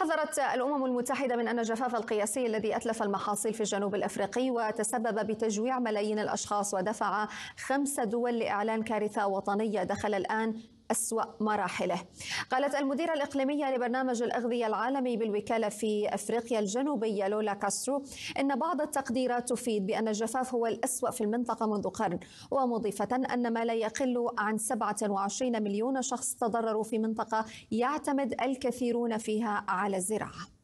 حذرت الأمم المتحدة من أن الجفاف القياسي الذي أتلف المحاصيل في الجنوب الأفريقي وتسبب بتجويع ملايين الأشخاص ودفع خمس دول لإعلان كارثة وطنية دخل الآن أسوأ مراحله قالت المديرة الإقليمية لبرنامج الأغذية العالمي بالوكالة في أفريقيا الجنوبية لولا كاسترو إن بعض التقديرات تفيد بأن الجفاف هو الأسوأ في المنطقة منذ قرن ومضيفة أن ما لا يقل عن 27 مليون شخص تضرروا في منطقة يعتمد الكثيرون فيها على الزراعة